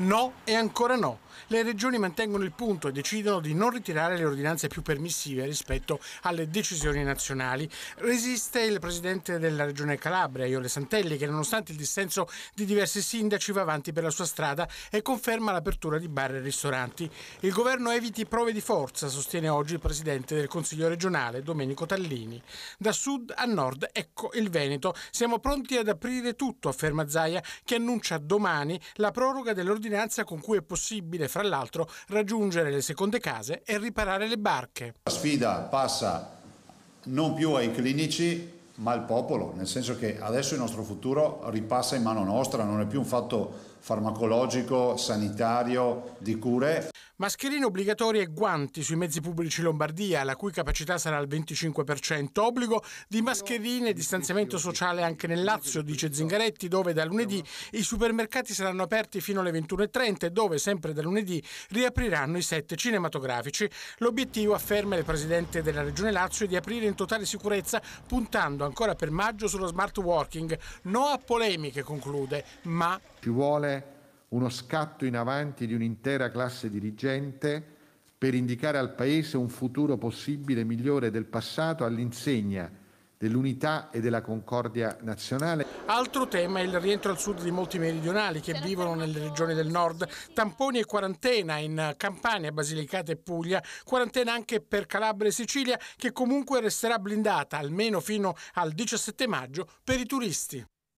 No e ancora no. Le regioni mantengono il punto e decidono di non ritirare le ordinanze più permissive rispetto alle decisioni nazionali. Resiste il presidente della regione Calabria, Iole Santelli, che nonostante il dissenso di diversi sindaci va avanti per la sua strada e conferma l'apertura di bar e ristoranti. Il governo eviti prove di forza, sostiene oggi il presidente del Consiglio regionale, Domenico Tallini. Da sud a nord, ecco il Veneto. Siamo pronti ad aprire tutto, afferma Zaia, che annuncia domani la proroga dell'ordinanza ordinanza con cui è possibile, fra l'altro, raggiungere le seconde case e riparare le barche. La sfida passa non più ai clinici ma al popolo, nel senso che adesso il nostro futuro ripassa in mano nostra, non è più un fatto farmacologico, sanitario, di cure. Mascherine obbligatorie e guanti sui mezzi pubblici Lombardia, la cui capacità sarà al 25%. Obbligo di mascherine e distanziamento sociale anche nel Lazio, dice Zingaretti, dove da lunedì i supermercati saranno aperti fino alle 21.30 dove sempre da lunedì riapriranno i set cinematografici. L'obiettivo, afferma il presidente della Regione Lazio, è di aprire in totale sicurezza, puntando ancora per maggio sullo smart working. No a polemiche, conclude, ma... Ci vuole uno scatto in avanti di un'intera classe dirigente per indicare al Paese un futuro possibile migliore del passato all'insegna dell'unità e della concordia nazionale. Altro tema è il rientro al sud di molti meridionali che vivono nelle regioni del nord. Tamponi e quarantena in Campania, Basilicata e Puglia, quarantena anche per Calabria e Sicilia che comunque resterà blindata almeno fino al 17 maggio per i turisti.